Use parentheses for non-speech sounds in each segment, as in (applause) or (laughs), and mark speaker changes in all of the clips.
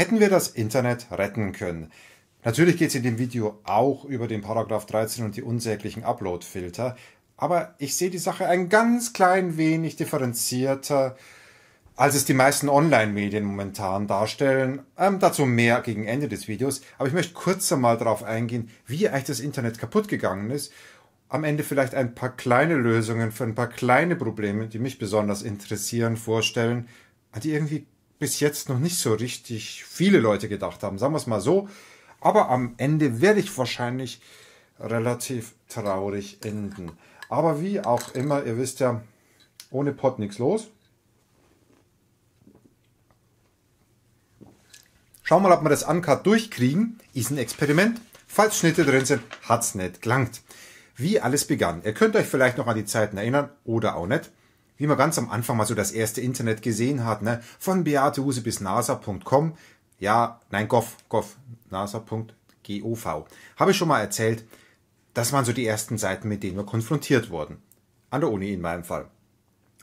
Speaker 1: hätten wir das Internet retten können. Natürlich geht es in dem Video auch über den Paragraph 13 und die unsäglichen Upload-Filter, aber ich sehe die Sache ein ganz klein wenig differenzierter, als es die meisten Online-Medien momentan darstellen. Ähm, dazu mehr gegen Ende des Videos, aber ich möchte kurz einmal darauf eingehen, wie eigentlich das Internet kaputt gegangen ist. Am Ende vielleicht ein paar kleine Lösungen für ein paar kleine Probleme, die mich besonders interessieren, vorstellen, die irgendwie bis jetzt noch nicht so richtig viele Leute gedacht haben, sagen wir es mal so. Aber am Ende werde ich wahrscheinlich relativ traurig enden. Aber wie auch immer, ihr wisst ja, ohne Pott nichts los. Schauen wir mal, ob wir das Uncut durchkriegen. Ist ein Experiment. Falls Schnitte drin sind, hat's nicht gelangt. Wie alles begann. Ihr könnt euch vielleicht noch an die Zeiten erinnern oder auch nicht wie man ganz am Anfang mal so das erste Internet gesehen hat, ne? von Beatehuse bis nasa.com, ja, nein, gov, gov, nasa.gov, habe ich schon mal erzählt, das waren so die ersten Seiten, mit denen wir konfrontiert wurden. An der Uni in meinem Fall.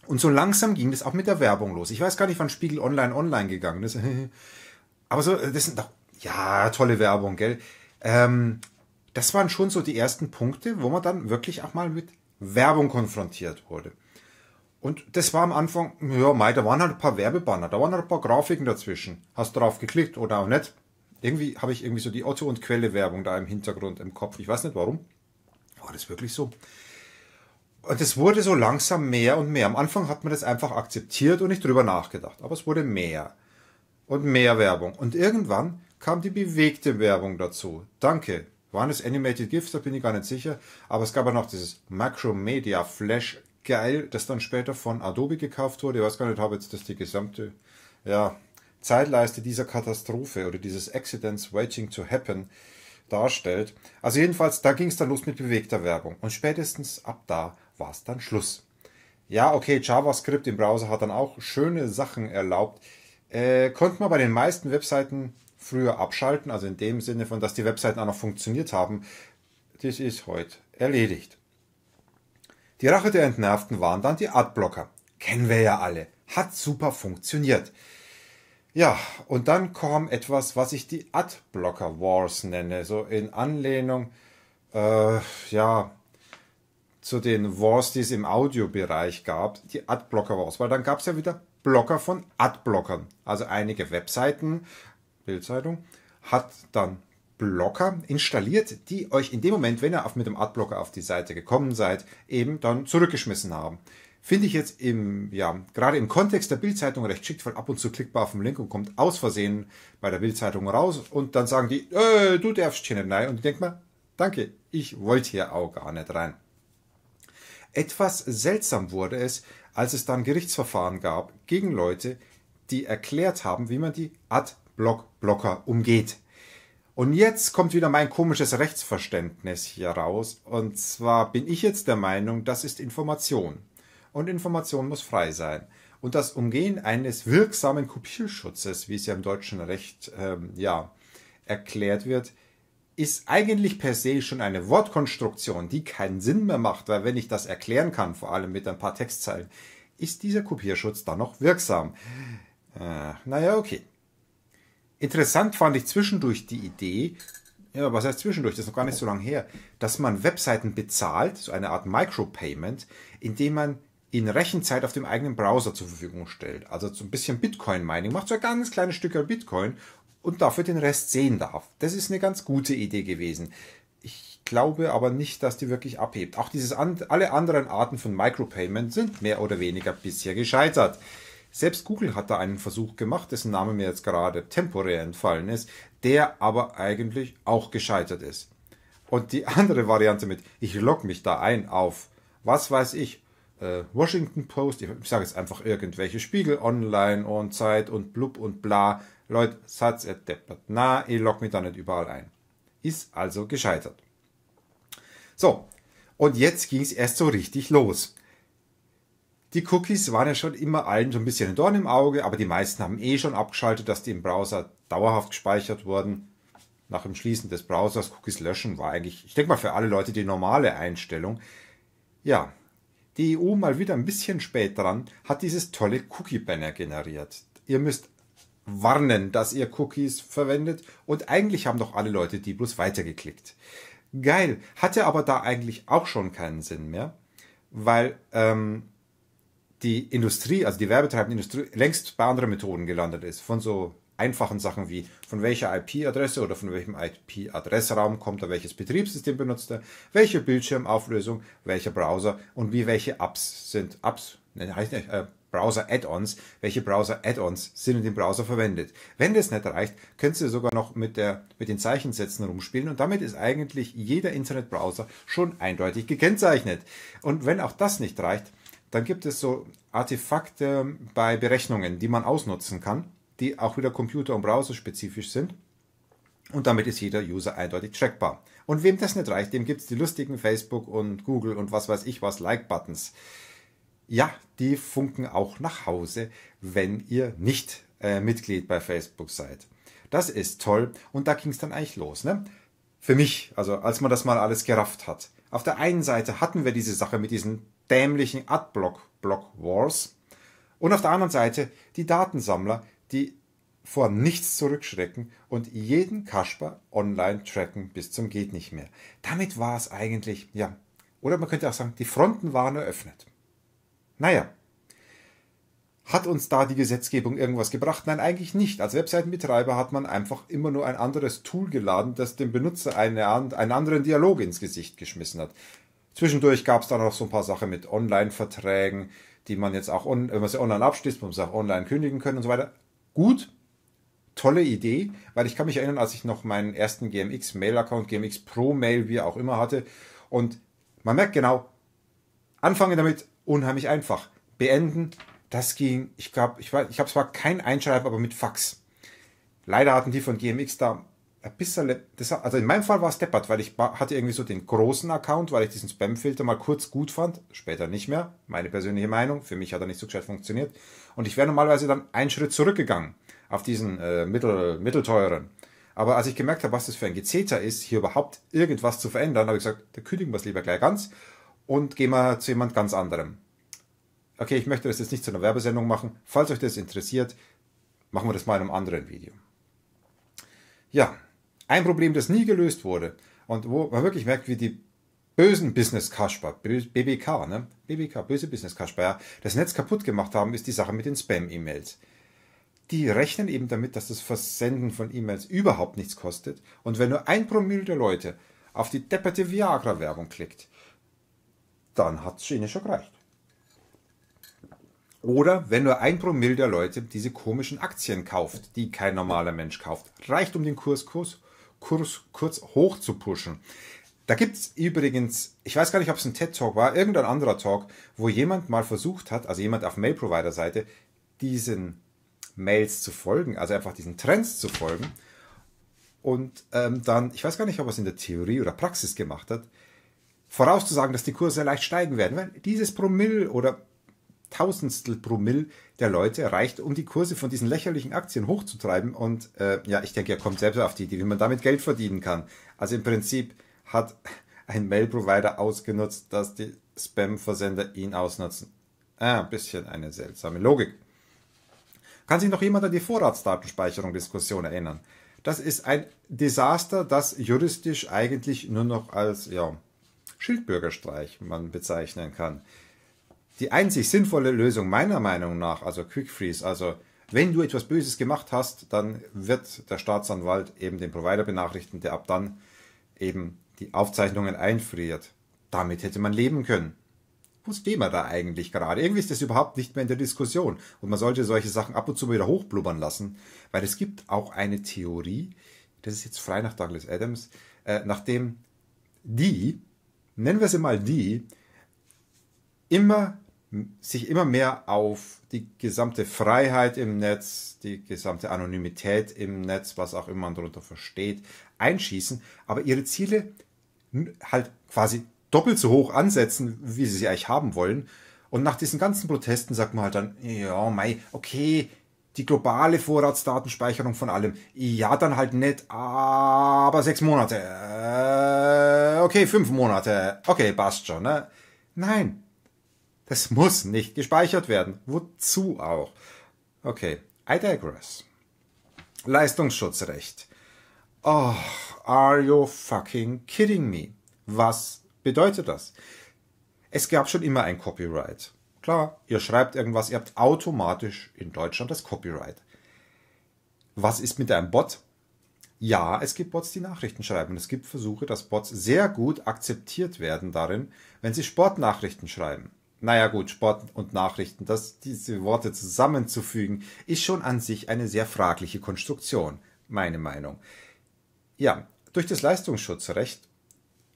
Speaker 1: Und so langsam ging das auch mit der Werbung los. Ich weiß gar nicht, wann Spiegel Online online gegangen ist. (laughs) Aber so, äh, das sind doch, ja, tolle Werbung, gell? Ähm, das waren schon so die ersten Punkte, wo man dann wirklich auch mal mit Werbung konfrontiert wurde. Und das war am Anfang, ja, mei, da waren halt ein paar Werbebanner, da waren halt ein paar Grafiken dazwischen. Hast drauf geklickt oder auch nicht. Irgendwie habe ich irgendwie so die Otto- und Quelle-Werbung da im Hintergrund im Kopf. Ich weiß nicht warum. War das wirklich so? Und es wurde so langsam mehr und mehr. Am Anfang hat man das einfach akzeptiert und nicht drüber nachgedacht. Aber es wurde mehr und mehr Werbung. Und irgendwann kam die bewegte Werbung dazu. Danke. Waren es Animated Gifts? Da bin ich gar nicht sicher. Aber es gab ja noch dieses Macromedia Flash geil, das dann später von Adobe gekauft wurde. Ich weiß gar nicht, habe jetzt das die gesamte ja, Zeitleiste dieser Katastrophe oder dieses Accidents Waiting to Happen darstellt. Also jedenfalls, da ging es dann los mit bewegter Werbung. Und spätestens ab da war es dann Schluss. Ja, okay, JavaScript im Browser hat dann auch schöne Sachen erlaubt. Äh, konnte man bei den meisten Webseiten früher abschalten, also in dem Sinne von, dass die Webseiten auch noch funktioniert haben. Das ist heute erledigt. Die Rache der Entnervten waren dann die Adblocker. Kennen wir ja alle. Hat super funktioniert. Ja, und dann kam etwas, was ich die Adblocker Wars nenne, so in Anlehnung, äh, ja, zu den Wars, die es im Audiobereich gab, die Adblocker Wars, weil dann gab es ja wieder Blocker von Adblockern. Also einige Webseiten, Bildzeitung, hat dann Adblocker installiert, die euch in dem Moment, wenn ihr mit dem Adblocker auf die Seite gekommen seid, eben dann zurückgeschmissen haben. Finde ich jetzt im, ja, gerade im Kontext der Bildzeitung recht schick, weil ab und zu klickbar auf dem Link und kommt aus Versehen bei der Bildzeitung raus und dann sagen die, äh, du darfst hier nicht rein. Und ich denke mal, danke, ich wollte hier auch gar nicht rein. Etwas seltsam wurde es, als es dann Gerichtsverfahren gab gegen Leute, die erklärt haben, wie man die Adblock-Blocker umgeht. Und jetzt kommt wieder mein komisches Rechtsverständnis hier raus. Und zwar bin ich jetzt der Meinung, das ist Information. Und Information muss frei sein. Und das Umgehen eines wirksamen Kopierschutzes, wie es ja im deutschen Recht ähm, ja, erklärt wird, ist eigentlich per se schon eine Wortkonstruktion, die keinen Sinn mehr macht, weil wenn ich das erklären kann, vor allem mit ein paar Textzeilen, ist dieser Kopierschutz dann noch wirksam. Äh, naja, okay. Interessant fand ich zwischendurch die Idee, ja, was heißt zwischendurch, das ist noch gar nicht so lange her, dass man Webseiten bezahlt, so eine Art Micropayment, indem man in Rechenzeit auf dem eigenen Browser zur Verfügung stellt. Also so ein bisschen Bitcoin-Mining, macht so ein ganz kleines Stück Bitcoin und dafür den Rest sehen darf. Das ist eine ganz gute Idee gewesen. Ich glaube aber nicht, dass die wirklich abhebt. Auch dieses, alle anderen Arten von Micropayment sind mehr oder weniger bisher gescheitert. Selbst Google hat da einen Versuch gemacht, dessen Name mir jetzt gerade temporär entfallen ist, der aber eigentlich auch gescheitert ist. Und die (laughs) andere Variante mit, ich log mich da ein auf, was weiß ich, äh, Washington Post, ich sage jetzt einfach irgendwelche Spiegel online und Zeit und blub und bla, Leute, Satz erdeppert. na, ich log mich da nicht überall ein. Ist also gescheitert. So, und jetzt ging es erst so richtig los. Die Cookies waren ja schon immer allen so ein bisschen ein Dorn im Auge, aber die meisten haben eh schon abgeschaltet, dass die im Browser dauerhaft gespeichert wurden. Nach dem Schließen des Browsers Cookies löschen war eigentlich, ich denke mal für alle Leute die normale Einstellung. Ja, die EU mal wieder ein bisschen spät dran hat dieses tolle Cookie Banner generiert. Ihr müsst warnen, dass ihr Cookies verwendet und eigentlich haben doch alle Leute die bloß weitergeklickt. Geil, hatte aber da eigentlich auch schon keinen Sinn mehr, weil ähm, die Industrie, also die werbetreibende Industrie, längst bei anderen Methoden gelandet ist. Von so einfachen Sachen wie, von welcher IP-Adresse oder von welchem IP-Adressraum kommt er, welches Betriebssystem benutzt er, welche Bildschirmauflösung, welcher Browser und wie welche Apps sind. Apps, ne, heißt nicht, äh, Browser-Add-ons, welche Browser-Add-ons sind in dem Browser verwendet. Wenn das nicht reicht, könntest du sogar noch mit, der, mit den Zeichensätzen rumspielen und damit ist eigentlich jeder Internetbrowser schon eindeutig gekennzeichnet. Und wenn auch das nicht reicht, dann gibt es so Artefakte bei Berechnungen, die man ausnutzen kann, die auch wieder computer- und browser-spezifisch sind. Und damit ist jeder User eindeutig trackbar. Und wem das nicht reicht, dem gibt es die lustigen Facebook und Google und was weiß ich was Like-Buttons. Ja, die funken auch nach Hause, wenn ihr nicht äh, Mitglied bei Facebook seid. Das ist toll. Und da ging es dann eigentlich los. Ne? Für mich, also als man das mal alles gerafft hat. Auf der einen Seite hatten wir diese Sache mit diesen dämlichen Adblock Block Wars und auf der anderen Seite die Datensammler, die vor nichts zurückschrecken und jeden Kasper online tracken bis zum geht nicht mehr. Damit war es eigentlich, ja, oder man könnte auch sagen, die Fronten waren eröffnet. Naja, hat uns da die Gesetzgebung irgendwas gebracht? Nein, eigentlich nicht. Als Webseitenbetreiber hat man einfach immer nur ein anderes Tool geladen, das dem Benutzer eine, einen anderen Dialog ins Gesicht geschmissen hat. Zwischendurch gab es dann noch so ein paar Sachen mit Online-Verträgen, die man jetzt auch, on, wenn man sie online abschließt, muss man sie auch online kündigen können und so weiter. Gut, tolle Idee, weil ich kann mich erinnern, als ich noch meinen ersten GMX-Mail-Account, GMX Pro Mail, wie auch immer hatte. Und man merkt genau, anfangen damit unheimlich einfach. Beenden, das ging, ich glaube, ich, war, ich habe zwar kein Einschreiben, aber mit Fax. Leider hatten die von GMX da ein bisschen, das, also in meinem Fall war es deppert, weil ich hatte irgendwie so den großen Account, weil ich diesen Spam-Filter mal kurz gut fand, später nicht mehr, meine persönliche Meinung, für mich hat er nicht so gescheit funktioniert. Und ich wäre normalerweise dann einen Schritt zurückgegangen auf diesen äh, mittel, mittelteuren. Aber als ich gemerkt habe, was das für ein Gezeter ist, hier überhaupt irgendwas zu verändern, habe ich gesagt, da kündigen wir es lieber gleich ganz und gehen wir zu jemand ganz anderem. Okay, ich möchte das jetzt nicht zu einer Werbesendung machen. Falls euch das interessiert, machen wir das mal in einem anderen Video. Ja, ein Problem, das nie gelöst wurde und wo man wirklich merkt, wie die bösen Business Kasper, BBK, ne? BBK, böse Business Kasper, ja, das Netz kaputt gemacht haben, ist die Sache mit den Spam-E-Mails. Die rechnen eben damit, dass das Versenden von E-Mails überhaupt nichts kostet und wenn nur ein Promille der Leute auf die depperte Viagra-Werbung klickt, dann hat es ihnen schon gereicht. Oder wenn nur ein Promille der Leute diese komischen Aktien kauft, die kein normaler Mensch kauft, reicht um den Kurskurs kurz, kurz hoch zu pushen. Da gibt's übrigens, ich weiß gar nicht, ob es ein TED-Talk war, irgendein anderer Talk, wo jemand mal versucht hat, also jemand auf Mail-Provider-Seite, diesen Mails zu folgen, also einfach diesen Trends zu folgen. Und ähm, dann, ich weiß gar nicht, ob er es in der Theorie oder Praxis gemacht hat, vorauszusagen, dass die Kurse leicht steigen werden, weil dieses Promille oder Tausendstel Promille der Leute reicht, um die Kurse von diesen lächerlichen Aktien hochzutreiben. Und äh, ja, ich denke, er kommt selbst auf die Idee, wie man damit Geld verdienen kann. Also im Prinzip hat ein Mail-Provider ausgenutzt, dass die Spam-Versender ihn ausnutzen. Ah, ein bisschen eine seltsame Logik. Kann sich noch jemand an die Vorratsdatenspeicherung-Diskussion erinnern? Das ist ein Desaster, das juristisch eigentlich nur noch als ja, Schildbürgerstreich man bezeichnen kann die einzig sinnvolle Lösung meiner Meinung nach, also Quick Freeze, also wenn du etwas Böses gemacht hast, dann wird der Staatsanwalt eben den Provider benachrichten, der ab dann eben die Aufzeichnungen einfriert. Damit hätte man leben können. Wo stehen wir da eigentlich gerade? Irgendwie ist das überhaupt nicht mehr in der Diskussion. Und man sollte solche Sachen ab und zu wieder hochblubbern lassen, weil es gibt auch eine Theorie, das ist jetzt frei nach Douglas Adams, äh, nachdem die, nennen wir sie mal die, immer sich immer mehr auf die gesamte Freiheit im Netz, die gesamte Anonymität im Netz, was auch immer man darunter versteht, einschießen, aber ihre Ziele halt quasi doppelt so hoch ansetzen, wie sie sie eigentlich haben wollen. Und nach diesen ganzen Protesten sagt man halt dann, ja, mei, okay, die globale Vorratsdatenspeicherung von allem. Ja, dann halt nicht, aber sechs Monate. Äh, okay, fünf Monate. Okay, passt schon. Ne? Nein, das muss nicht gespeichert werden. Wozu auch? Okay, I digress. Leistungsschutzrecht. Oh, are you fucking kidding me? Was bedeutet das? Es gab schon immer ein Copyright. Klar, ihr schreibt irgendwas, ihr habt automatisch in Deutschland das Copyright. Was ist mit einem Bot? Ja, es gibt Bots, die Nachrichten schreiben. Und es gibt Versuche, dass Bots sehr gut akzeptiert werden darin, wenn sie Sportnachrichten schreiben naja gut, Sport und Nachrichten, dass diese Worte zusammenzufügen, ist schon an sich eine sehr fragliche Konstruktion, meine Meinung. Ja, durch das Leistungsschutzrecht,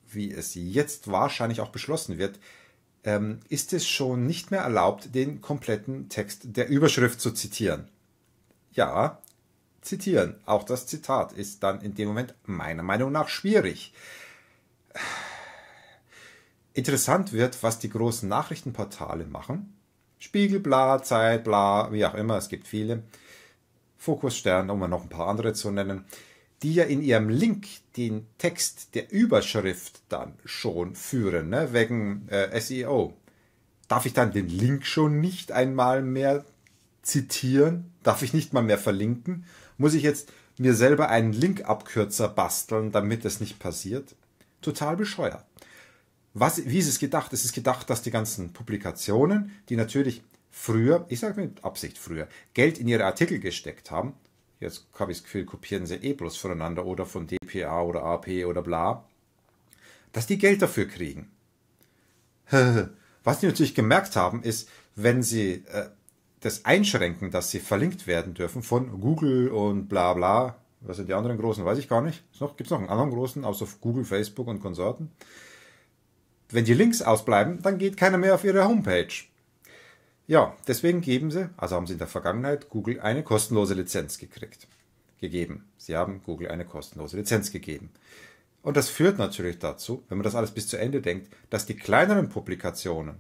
Speaker 1: wie es jetzt wahrscheinlich auch beschlossen wird, ähm, ist es schon nicht mehr erlaubt, den kompletten Text der Überschrift zu zitieren. Ja, zitieren, auch das Zitat ist dann in dem Moment meiner Meinung nach schwierig interessant wird, was die großen Nachrichtenportale machen. Spiegel, bla, Zeit, bla, wie auch immer, es gibt viele. Fokus Stern, um noch ein paar andere zu nennen, die ja in ihrem Link den Text der Überschrift dann schon führen, ne, wegen äh, SEO. Darf ich dann den Link schon nicht einmal mehr zitieren? Darf ich nicht mal mehr verlinken? Muss ich jetzt mir selber einen Linkabkürzer basteln, damit es nicht passiert? Total bescheuert was, wie ist es gedacht? Es ist gedacht, dass die ganzen Publikationen, die natürlich früher, ich sage mit Absicht früher, Geld in ihre Artikel gesteckt haben, jetzt habe ich das Gefühl, kopieren sie eh bloß voneinander oder von DPA oder AP oder bla, dass die Geld dafür kriegen. (laughs) Was die natürlich gemerkt haben, ist, wenn sie äh, das einschränken, dass sie verlinkt werden dürfen von Google und bla bla, was sind die anderen großen, weiß ich gar nicht. Gibt es noch einen anderen großen, außer Google, Facebook und Konsorten? Wenn die Links ausbleiben, dann geht keiner mehr auf ihre Homepage. Ja, deswegen geben sie, also haben sie in der Vergangenheit Google eine kostenlose Lizenz gekriegt, gegeben. Sie haben Google eine kostenlose Lizenz gegeben. Und das führt natürlich dazu, wenn man das alles bis zu Ende denkt, dass die kleineren Publikationen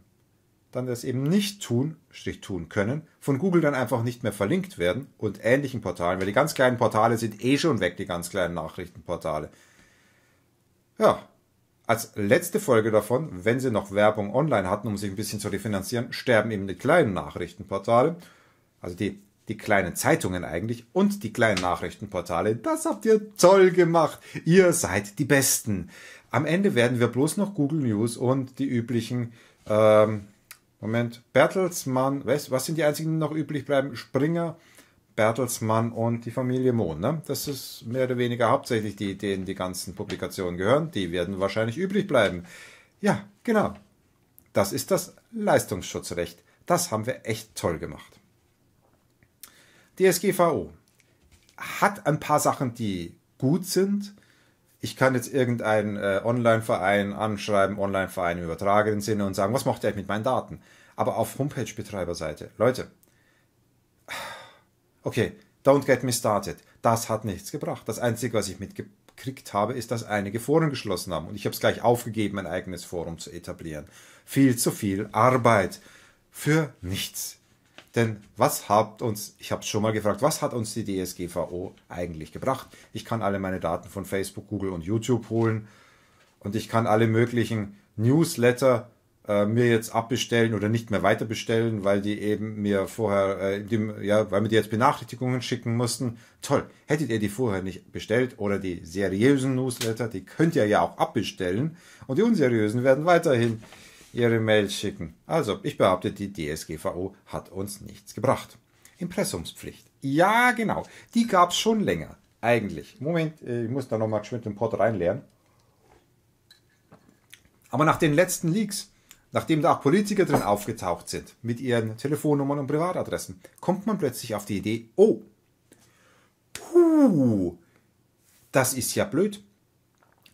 Speaker 1: dann das eben nicht tun, Strich tun können, von Google dann einfach nicht mehr verlinkt werden und ähnlichen Portalen, weil die ganz kleinen Portale sind eh schon weg, die ganz kleinen Nachrichtenportale. Ja, als letzte Folge davon, wenn sie noch Werbung online hatten, um sich ein bisschen zu refinanzieren, sterben eben die kleinen Nachrichtenportale, also die, die kleinen Zeitungen eigentlich und die kleinen Nachrichtenportale. Das habt ihr toll gemacht. Ihr seid die Besten. Am Ende werden wir bloß noch Google News und die üblichen, ähm, Moment, Bertelsmann, was, was sind die einzigen, die noch üblich bleiben? Springer, Bertelsmann und die Familie Mohn. Ne? Das ist mehr oder weniger hauptsächlich die, denen die ganzen Publikationen gehören. Die werden wahrscheinlich übrig bleiben. Ja, genau. Das ist das Leistungsschutzrecht. Das haben wir echt toll gemacht. Die SGVO hat ein paar Sachen, die gut sind. Ich kann jetzt irgendeinen äh, Online-Verein anschreiben, Online-Verein im übertragenen Sinne und sagen, was macht ihr mit meinen Daten? Aber auf Homepage-Betreiberseite. Leute, Okay, don't get me started. Das hat nichts gebracht. Das Einzige, was ich mitgekriegt habe, ist, dass einige Foren geschlossen haben. Und ich habe es gleich aufgegeben, ein eigenes Forum zu etablieren. Viel zu viel Arbeit. Für nichts. Denn was hat uns, ich habe es schon mal gefragt, was hat uns die DSGVO eigentlich gebracht? Ich kann alle meine Daten von Facebook, Google und YouTube holen und ich kann alle möglichen Newsletter äh, mir jetzt abbestellen oder nicht mehr weiter bestellen, weil die eben mir vorher, äh, die, ja, weil mir die jetzt Benachrichtigungen schicken mussten. Toll, hättet ihr die vorher nicht bestellt oder die seriösen Newsletter, die könnt ihr ja auch abbestellen und die unseriösen werden weiterhin ihre Mails schicken. Also, ich behaupte, die DSGVO hat uns nichts gebracht. Impressumspflicht. Ja, genau. Die gab's schon länger. Eigentlich. Moment, ich muss da nochmal geschwind den Pott reinleeren. Aber nach den letzten Leaks Nachdem da auch Politiker drin aufgetaucht sind mit ihren Telefonnummern und Privatadressen, kommt man plötzlich auf die Idee, oh, puh, das ist ja blöd.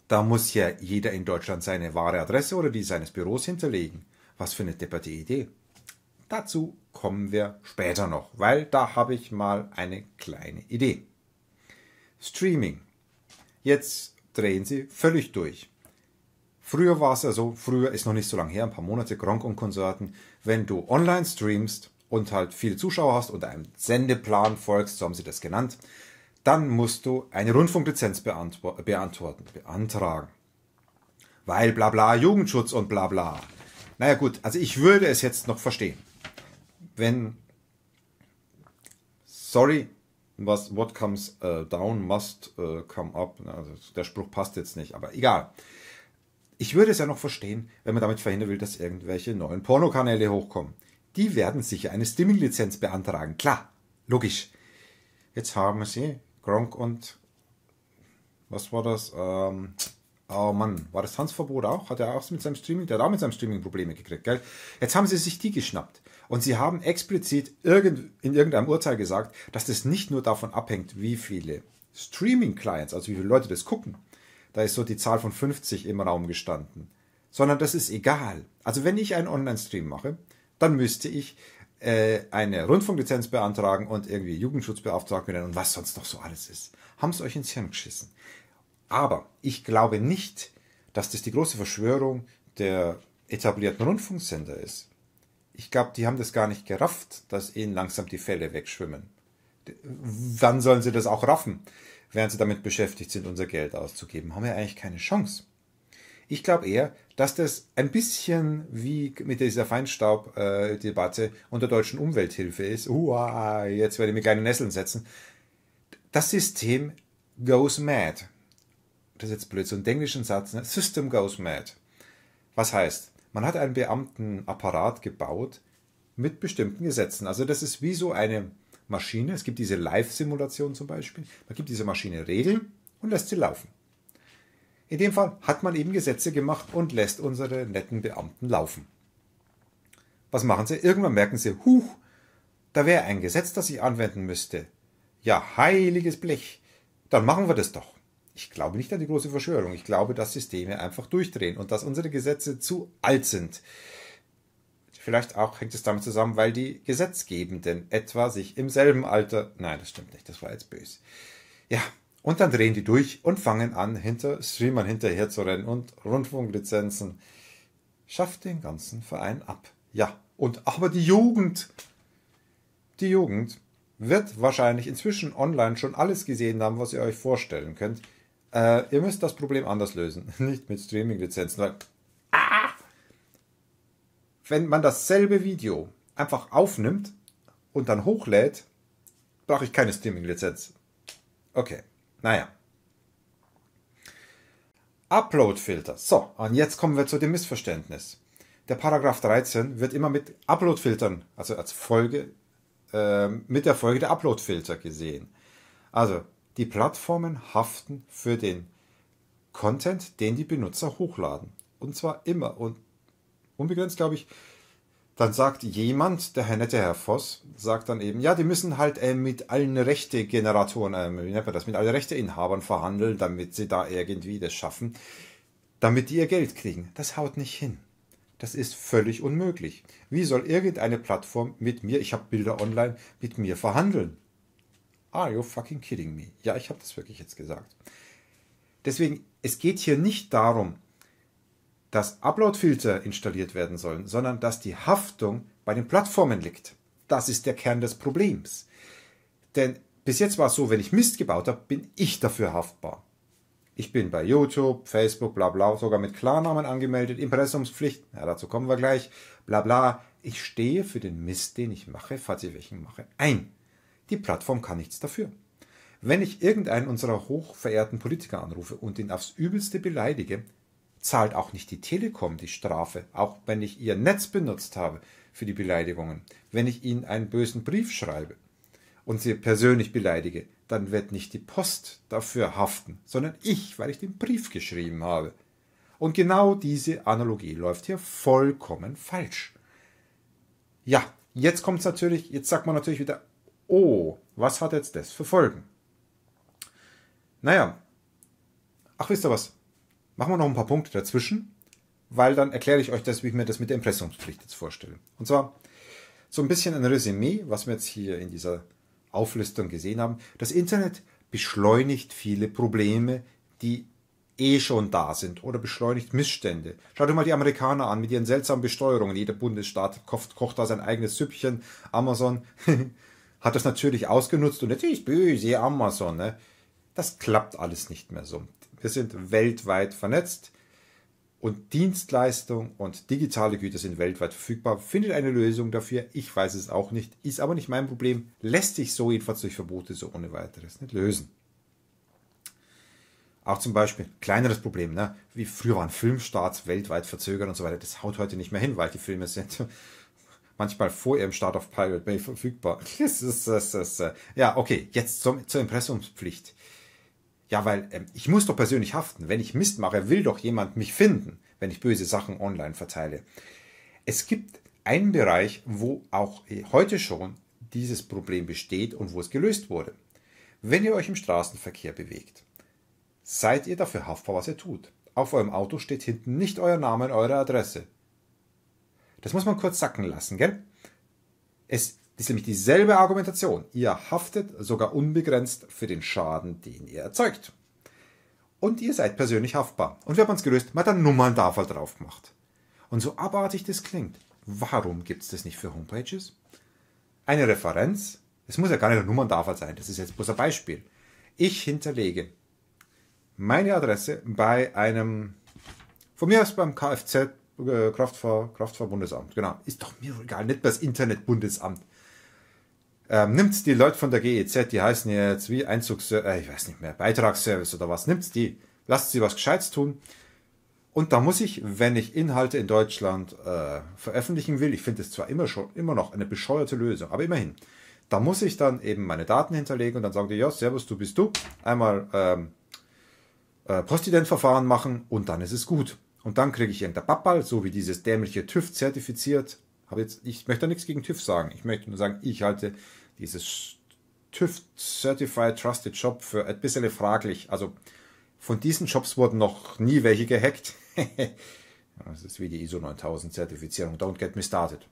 Speaker 1: Da muss ja jeder in Deutschland seine wahre Adresse oder die seines Büros hinterlegen. Was für eine depperte Idee. Dazu kommen wir später noch, weil da habe ich mal eine kleine Idee. Streaming. Jetzt drehen sie völlig durch. Früher war es ja so, früher ist noch nicht so lange her, ein paar Monate, Gronk und Konsorten, wenn du online streamst und halt viele Zuschauer hast und einem Sendeplan folgst, so haben sie das genannt, dann musst du eine Rundfunklizenz beantworten, beantragen. Weil bla bla Jugendschutz und bla bla. Naja gut, also ich würde es jetzt noch verstehen. Wenn, sorry, was, what comes uh, down must uh, come up, also der Spruch passt jetzt nicht, aber egal. Ich würde es ja noch verstehen, wenn man damit verhindern will, dass irgendwelche neuen Pornokanäle hochkommen. Die werden sicher eine Streaming-Lizenz beantragen. Klar, logisch. Jetzt haben sie Gronk und was war das? Ähm, oh Mann, war das Tanzverbot auch? Hat er auch mit seinem Streaming? Der hat auch mit seinem Streaming Probleme gekriegt, gell? Jetzt haben sie sich die geschnappt. Und sie haben explizit irgend, in irgendeinem Urteil gesagt, dass das nicht nur davon abhängt, wie viele Streaming-Clients, also wie viele Leute das gucken, da ist so die Zahl von 50 im Raum gestanden, sondern das ist egal. Also wenn ich einen Online-Stream mache, dann müsste ich äh, eine Rundfunklizenz beantragen und irgendwie Jugendschutzbeauftragten und was sonst noch so alles ist. Haben es euch ins Hirn geschissen. Aber ich glaube nicht, dass das die große Verschwörung der etablierten Rundfunksender ist. Ich glaube, die haben das gar nicht gerafft, dass ihnen langsam die Fälle wegschwimmen. Wann sollen sie das auch raffen? während sie damit beschäftigt sind, unser Geld auszugeben, haben wir eigentlich keine Chance. Ich glaube eher, dass das ein bisschen wie mit dieser Feinstaubdebatte äh, und der deutschen Umwelthilfe ist. Uah, jetzt werde ich mir kleine Nesseln setzen. Das System goes mad. Das ist jetzt blöd, so ein englischen Satz. Ne? System goes mad. Was heißt, man hat einen Beamtenapparat gebaut mit bestimmten Gesetzen. Also das ist wie so eine Maschine, es gibt diese Live-Simulation zum Beispiel, man gibt dieser Maschine Regeln und lässt sie laufen. In dem Fall hat man eben Gesetze gemacht und lässt unsere netten Beamten laufen. Was machen sie? Irgendwann merken sie, huch, da wäre ein Gesetz, das ich anwenden müsste. Ja, heiliges Blech. Dann machen wir das doch. Ich glaube nicht an die große Verschwörung. Ich glaube, dass Systeme einfach durchdrehen und dass unsere Gesetze zu alt sind. Vielleicht auch hängt es damit zusammen, weil die Gesetzgebenden etwa sich im selben Alter. Nein, das stimmt nicht, das war jetzt böse. Ja, und dann drehen die durch und fangen an, hinter Streamern hinterher zu rennen und Rundfunklizenzen. Schafft den ganzen Verein ab. Ja, und aber die Jugend. Die Jugend wird wahrscheinlich inzwischen online schon alles gesehen haben, was ihr euch vorstellen könnt. Äh, ihr müsst das Problem anders lösen. (laughs) Nicht mit Streaming-Lizenzen, weil wenn man dasselbe Video einfach aufnimmt und dann hochlädt, brauche ich keine Streaming-Lizenz. Okay, naja. Upload-Filter. So, und jetzt kommen wir zu dem Missverständnis. Der Paragraph 13 wird immer mit Upload-Filtern, also als Folge, äh, mit der Folge der Upload-Filter gesehen. Also, die Plattformen haften für den Content, den die Benutzer hochladen. Und zwar immer und unbegrenzt, glaube ich. Dann sagt jemand, der Herr nette Herr Voss, sagt dann eben, ja, die müssen halt äh, mit allen Rechtegeneratoren, äh, wie nennt man das, mit allen Rechteinhabern verhandeln, damit sie da irgendwie das schaffen, damit die ihr Geld kriegen. Das haut nicht hin. Das ist völlig unmöglich. Wie soll irgendeine Plattform mit mir, ich habe Bilder online, mit mir verhandeln? Are you fucking kidding me? Ja, ich habe das wirklich jetzt gesagt. Deswegen, es geht hier nicht darum, dass Uploadfilter installiert werden sollen, sondern dass die Haftung bei den Plattformen liegt. Das ist der Kern des Problems. Denn bis jetzt war es so, wenn ich Mist gebaut habe, bin ich dafür haftbar. Ich bin bei YouTube, Facebook, bla bla, sogar mit Klarnamen angemeldet, Impressumspflicht, ja, dazu kommen wir gleich, bla bla. Ich stehe für den Mist, den ich mache, falls ich welchen mache, ein. Die Plattform kann nichts dafür. Wenn ich irgendeinen unserer hochverehrten Politiker anrufe und ihn aufs Übelste beleidige, zahlt auch nicht die Telekom die Strafe, auch wenn ich ihr Netz benutzt habe für die Beleidigungen. Wenn ich ihnen einen bösen Brief schreibe und sie persönlich beleidige, dann wird nicht die Post dafür haften, sondern ich, weil ich den Brief geschrieben habe. Und genau diese Analogie läuft hier vollkommen falsch. Ja, jetzt kommt es natürlich, jetzt sagt man natürlich wieder, oh, was hat jetzt das für Folgen? Naja, ach wisst ihr was, machen wir noch ein paar Punkte dazwischen, weil dann erkläre ich euch das, wie ich mir das mit der Impressumspflicht jetzt vorstelle. Und zwar so ein bisschen ein Resümee, was wir jetzt hier in dieser Auflistung gesehen haben. Das Internet beschleunigt viele Probleme, die eh schon da sind oder beschleunigt Missstände. Schaut euch mal die Amerikaner an mit ihren seltsamen Besteuerungen. Jeder Bundesstaat kocht, kocht da sein eigenes Süppchen. Amazon (laughs) hat das natürlich ausgenutzt und jetzt ist böse Amazon. Ne? Das klappt alles nicht mehr so. Wir sind weltweit vernetzt und Dienstleistung und digitale Güter sind weltweit verfügbar. Findet eine Lösung dafür? Ich weiß es auch nicht, ist aber nicht mein Problem. Lässt sich so jedenfalls durch Verbote so ohne weiteres nicht lösen. Auch zum Beispiel kleineres Problem, ne? wie früher waren Filmstarts weltweit verzögert und so weiter. Das haut heute nicht mehr hin, weil die Filme sind (laughs) manchmal vor ihrem Start auf Pirate Bay verfügbar. (laughs) Äh, ja, okay, jetzt zum, zur Impressumspflicht. Ja, weil ähm, ich muss doch persönlich haften. Wenn ich Mist mache, will doch jemand mich finden, wenn ich böse Sachen online verteile. Es gibt einen Bereich, wo auch äh, heute schon dieses Problem besteht und wo es gelöst wurde. Wenn ihr euch im Straßenverkehr bewegt, seid ihr dafür haftbar, was ihr tut. Auf eurem Auto steht hinten nicht euer Name und eure Adresse. Das muss man kurz sacken lassen, gell? Es das ist nämlich dieselbe Argumentation. Ihr haftet sogar unbegrenzt für den Schaden, den ihr erzeugt. Und ihr seid persönlich haftbar. Und wir haben uns gelöst, man hat Nummern Nummerndarfall drauf gemacht. Und so abartig das klingt, warum gibt es das nicht für Homepages? Eine Referenz, es muss ja gar nicht ein Nummerndarfall sein, das ist jetzt bloß ein Beispiel. Ich hinterlege meine Adresse bei einem, von mir aus beim Kfz, äh, Kraftfahr, Kraftfahrbundesamt, genau. Ist doch mir egal, nicht das Internetbundesamt. Ähm, nimmt die Leute von der GEZ, die heißen jetzt wie Einzugs, äh, ich weiß nicht mehr, Beitragsservice oder was, nimmt die, lasst sie was Gescheites tun. Und da muss ich, wenn ich Inhalte in Deutschland äh, veröffentlichen will, ich finde es zwar immer schon immer noch eine bescheuerte Lösung, aber immerhin, da muss ich dann eben meine Daten hinterlegen und dann sagen die, ja, Servus, du bist du, einmal ähm, äh, Postident-Verfahren machen und dann ist es gut. Und dann kriege ich irgendein Pappal, so wie dieses dämliche TÜV zertifiziert habe jetzt, ich möchte da nichts gegen TÜV sagen. Ich möchte nur sagen, ich halte dieses TÜV Certified Trusted Shop für ein bisschen fraglich. Also von diesen Shops wurden noch nie welche gehackt. (laughs) das ist wie die ISO 9000 Zertifizierung. Don't get me started.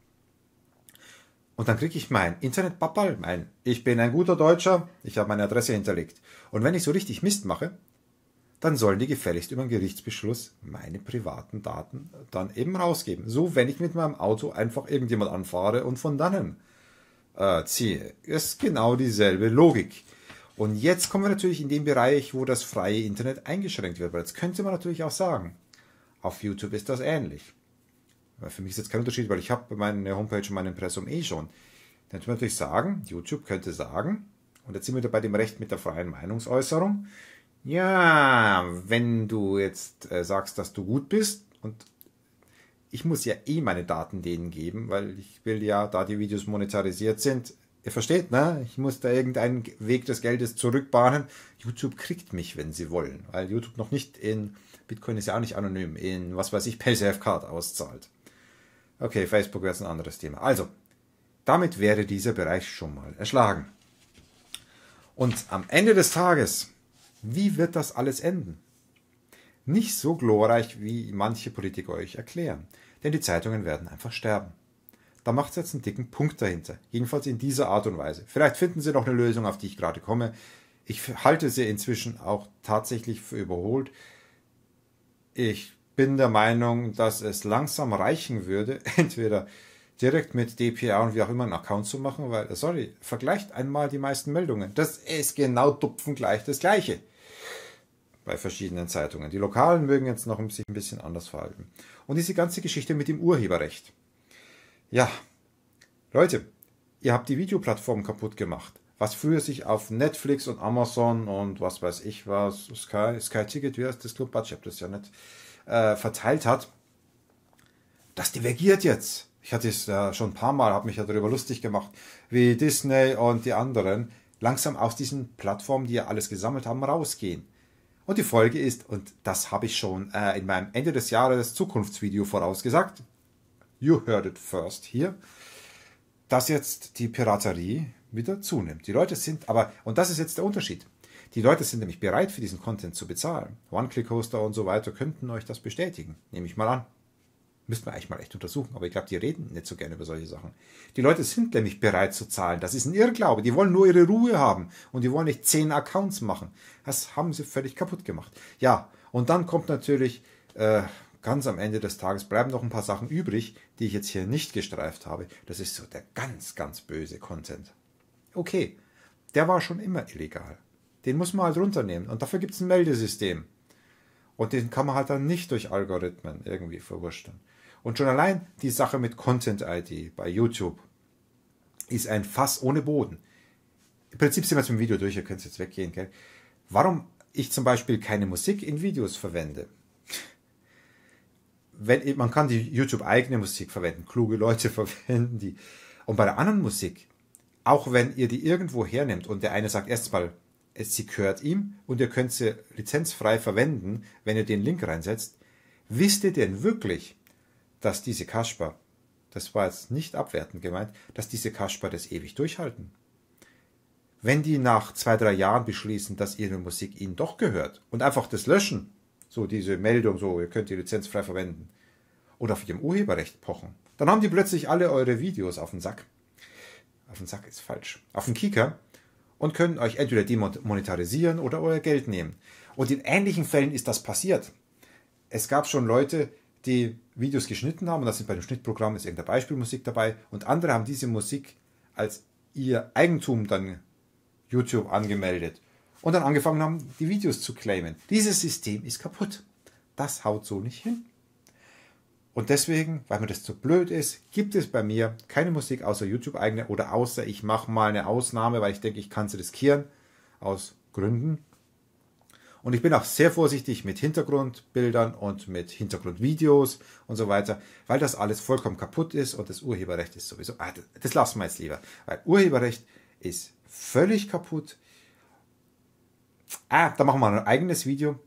Speaker 1: Und dann kriege ich mein Internetpappal, mein Ich bin ein guter Deutscher, ich habe meine Adresse hinterlegt. Und wenn ich so richtig Mist mache, dann sollen die gefälligst über einen Gerichtsbeschluss meine privaten Daten dann eben rausgeben. So, wenn ich mit meinem Auto einfach irgendjemand anfahre und von dannen äh, ziehe. Ist genau dieselbe Logik. Und jetzt kommen wir natürlich in den Bereich, wo das freie Internet eingeschränkt wird. Weil jetzt könnte man natürlich auch sagen, auf YouTube ist das ähnlich. Weil für mich ist jetzt kein Unterschied, weil ich habe meine Homepage und mein Impressum eh schon. Dann könnte man natürlich sagen, YouTube könnte sagen, und jetzt sind wir wieder bei dem Recht mit der freien Meinungsäußerung, ja, wenn du jetzt äh, sagst, dass du gut bist und ich muss ja eh meine Daten denen geben, weil ich will ja, da die Videos monetarisiert sind, ihr versteht, ne? Ich muss da irgendeinen Weg des Geldes zurückbahnen. YouTube kriegt mich, wenn sie wollen, weil YouTube noch nicht in, Bitcoin ist ja auch nicht anonym, in, was weiß ich, PaySafeCard auszahlt. Okay, Facebook wäre jetzt ein anderes Thema. Also, damit wäre dieser Bereich schon mal erschlagen. Und am Ende des Tages wie wird das alles enden? Nicht so glorreich, wie manche Politiker euch erklären, denn die Zeitungen werden einfach sterben. Da macht es jetzt einen dicken Punkt dahinter, jedenfalls in dieser Art und Weise. Vielleicht finden Sie noch eine Lösung, auf die ich gerade komme. Ich halte sie inzwischen auch tatsächlich für überholt. Ich bin der Meinung, dass es langsam reichen würde, (laughs) entweder direkt mit DPA und wie auch immer einen Account zu machen, weil, sorry, vergleicht einmal die meisten Meldungen. Das ist genau tupfen gleich das Gleiche bei verschiedenen Zeitungen. Die Lokalen mögen jetzt noch sich ein bisschen anders verhalten. Und diese ganze Geschichte mit dem Urheberrecht. Ja, Leute, ihr habt die Videoplattform kaputt gemacht. Was früher sich auf Netflix und Amazon und was weiß ich was, Sky, Sky Ticket, wie heißt das Club? Ich habe das ja nicht äh, verteilt hat. Das divergiert jetzt. Ich hatte es ja schon ein paar Mal, habe mich ja darüber lustig gemacht, wie Disney und die anderen langsam aus diesen Plattformen, die ja alles gesammelt haben, rausgehen. Und die Folge ist, und das habe ich schon äh, in meinem Ende des Jahres Zukunftsvideo vorausgesagt, you heard it first hier, dass jetzt die Piraterie wieder zunimmt. Die Leute sind aber, und das ist jetzt der Unterschied, die Leute sind nämlich bereit für diesen Content zu bezahlen. One-Click-Hoster und so weiter könnten euch das bestätigen, nehme ich mal an. Müssten wir eigentlich mal echt untersuchen. Aber ich glaube, die reden nicht so gerne über solche Sachen. Die Leute sind nämlich bereit zu zahlen. Das ist ein Irrglaube. Die wollen nur ihre Ruhe haben. Und die wollen nicht zehn Accounts machen. Das haben sie völlig kaputt gemacht. Ja, und dann kommt natürlich, äh, ganz am Ende des Tages bleiben noch ein paar Sachen übrig, die ich jetzt hier nicht gestreift habe. Das ist so der ganz, ganz böse Content. Okay, der war schon immer illegal. Den muss man halt runternehmen. Und dafür gibt es ein Meldesystem. Und den kann man halt dann nicht durch Algorithmen irgendwie verwursteln. Und schon allein die Sache mit Content ID bei YouTube ist ein Fass ohne Boden. Im Prinzip sind wir zum Video durch, ihr könnt jetzt weggehen, gell? Warum ich zum Beispiel keine Musik in Videos verwende? Wenn, man kann die YouTube-eigene Musik verwenden, kluge Leute (laughs) verwenden die. Und bei der anderen Musik, auch wenn ihr die irgendwo hernimmt und der eine sagt erstmal, sie gehört ihm und ihr könnt sie lizenzfrei verwenden, wenn ihr den Link reinsetzt, wisst ihr denn wirklich, dass diese Kasper, das war jetzt nicht abwertend gemeint, dass diese Kasper das ewig durchhalten. Wenn die nach zwei, drei Jahren beschließen, dass ihre Musik ihnen doch gehört und einfach das löschen, so diese Meldung, so ihr könnt die Lizenz frei verwenden, oder auf ihrem Urheberrecht pochen, dann haben die plötzlich alle eure Videos auf den Sack. Auf den Sack ist falsch. Auf den Kieker und können euch entweder demonetarisieren oder euer Geld nehmen. Und in ähnlichen Fällen ist das passiert. Es gab schon Leute, die Videos geschnitten haben, und das sind bei dem Schnittprogramm ist irgendeine Beispielmusik dabei, und andere haben diese Musik als ihr Eigentum dann YouTube angemeldet und dann angefangen haben, die Videos zu claimen. Dieses System ist kaputt. Das haut so nicht hin. Und deswegen, weil mir das zu blöd ist, gibt es bei mir keine Musik außer YouTube-eigene oder außer ich mache mal eine Ausnahme, weil ich denke, ich kann sie riskieren. Aus Gründen, und ich bin auch sehr vorsichtig mit Hintergrundbildern und mit Hintergrundvideos und so weiter, weil das alles vollkommen kaputt ist und das Urheberrecht ist sowieso. Ah, das, das lassen wir jetzt lieber, weil Urheberrecht ist völlig kaputt. Ah, da machen wir ein eigenes Video.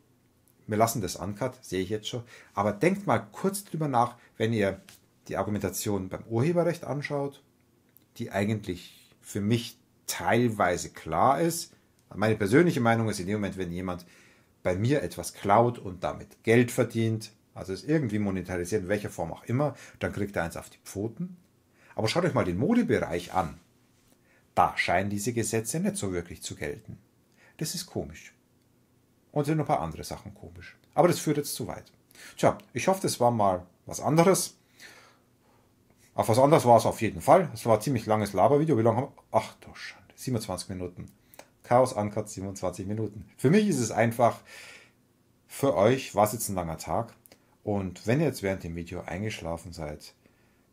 Speaker 1: Wir lassen das uncut, sehe ich jetzt schon. Aber denkt mal kurz drüber nach, wenn ihr die Argumentation beim Urheberrecht anschaut, die eigentlich für mich teilweise klar ist. Meine persönliche Meinung ist in dem Moment, wenn jemand bei mir etwas klaut und damit Geld verdient, also es irgendwie monetarisiert, in welcher Form auch immer, dann kriegt er eins auf die Pfoten. Aber schaut euch mal den Modebereich an. Da scheinen diese Gesetze nicht so wirklich zu gelten. Das ist komisch. Und sind noch ein paar andere Sachen komisch. Aber das führt jetzt zu weit. Tja, ich hoffe, das war mal was anderes. Auf was anderes war es auf jeden Fall. Es war ein ziemlich langes Labervideo. Wie lange haben wir? Ach du Schande. 27 Minuten. Chaos Uncut 27 Minuten. Für mich ist es einfach, für euch war es jetzt ein langer Tag und wenn ihr jetzt während dem Video eingeschlafen seid,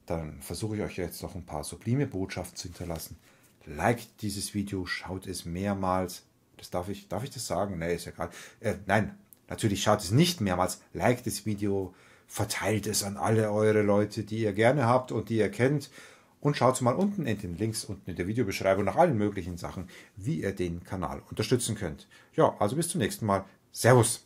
Speaker 1: dann versuche ich euch jetzt noch ein paar sublime Botschaften zu hinterlassen. Liked dieses Video, schaut es mehrmals. Das darf ich, darf ich das sagen? Nee, ist ja egal. Äh, nein, natürlich schaut es nicht mehrmals. Liked das Video, verteilt es an alle eure Leute, die ihr gerne habt und die ihr kennt und schaut mal unten in den Links unten in der Videobeschreibung nach allen möglichen Sachen, wie ihr den Kanal unterstützen könnt. Ja, also bis zum nächsten Mal. Servus!